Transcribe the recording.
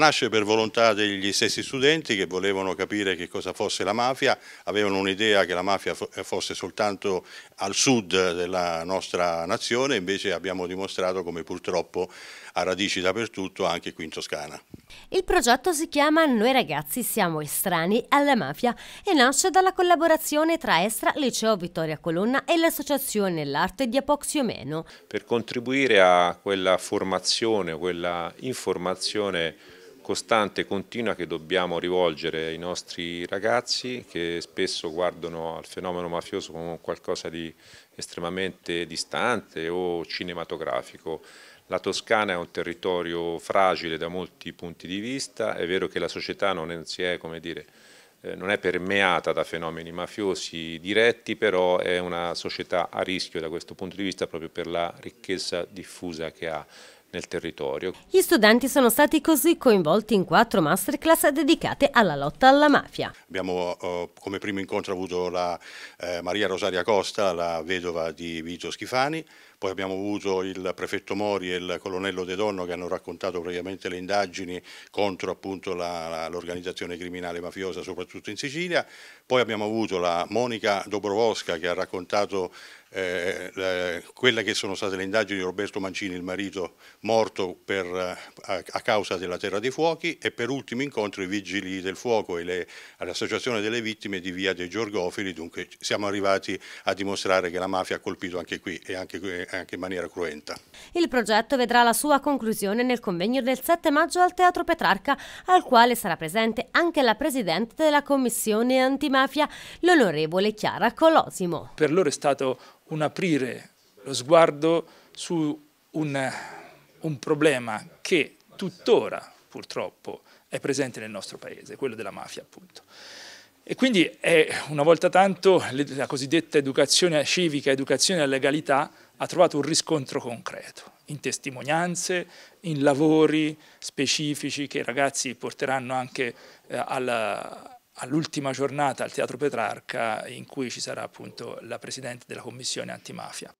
Nasce per volontà degli stessi studenti che volevano capire che cosa fosse la mafia, avevano un'idea che la mafia fosse soltanto al sud della nostra nazione, invece abbiamo dimostrato come purtroppo ha radici dappertutto anche qui in Toscana. Il progetto si chiama Noi ragazzi siamo estrani alla mafia e nasce dalla collaborazione tra Estra, Liceo Vittoria Colonna e l'Associazione L'Arte di Apoxiomeno. Per contribuire a quella formazione, quella informazione costante e continua che dobbiamo rivolgere ai nostri ragazzi che spesso guardano al fenomeno mafioso come qualcosa di estremamente distante o cinematografico. La Toscana è un territorio fragile da molti punti di vista, è vero che la società non si è, come dire, eh, non è permeata da fenomeni mafiosi diretti, però è una società a rischio da questo punto di vista proprio per la ricchezza diffusa che ha nel territorio. Gli studenti sono stati così coinvolti in quattro masterclass dedicate alla lotta alla mafia. Abbiamo eh, come primo incontro avuto la eh, Maria Rosaria Costa, la vedova di Vito Schifani, poi abbiamo avuto il prefetto Mori e il colonnello De Donno che hanno raccontato praticamente le indagini contro l'organizzazione criminale mafiosa soprattutto in Sicilia, poi abbiamo avuto la Monica Dobrovosca che ha raccontato eh, quelle che sono state le indagini di Roberto Mancini, il marito morto per, eh, a, a, causa della terra dei fuochi e per ultimo incontro i vigili del fuoco e l'associazione delle vittime di via dei Giorgofili, dunque siamo arrivati a dimostrare che la mafia ha colpito anche qui e anche, eh, anche in maniera cruenta. Il progetto vedrà la sua conclusione nel convegno del 7 maggio al Teatro Petrarca al quale sarà presente anche la Presidente della Commissione Antimafia, l'onorevole Chiara Colosimo. Per loro è stato un aprire lo sguardo su un, un problema che tuttora purtroppo è presente nel nostro paese, quello della mafia appunto. E quindi è una volta tanto la cosiddetta educazione civica, educazione alla legalità ha trovato un riscontro concreto in testimonianze, in lavori specifici che i ragazzi porteranno anche eh, alla, all'ultima giornata al Teatro Petrarca in cui ci sarà appunto la Presidente della Commissione Antimafia.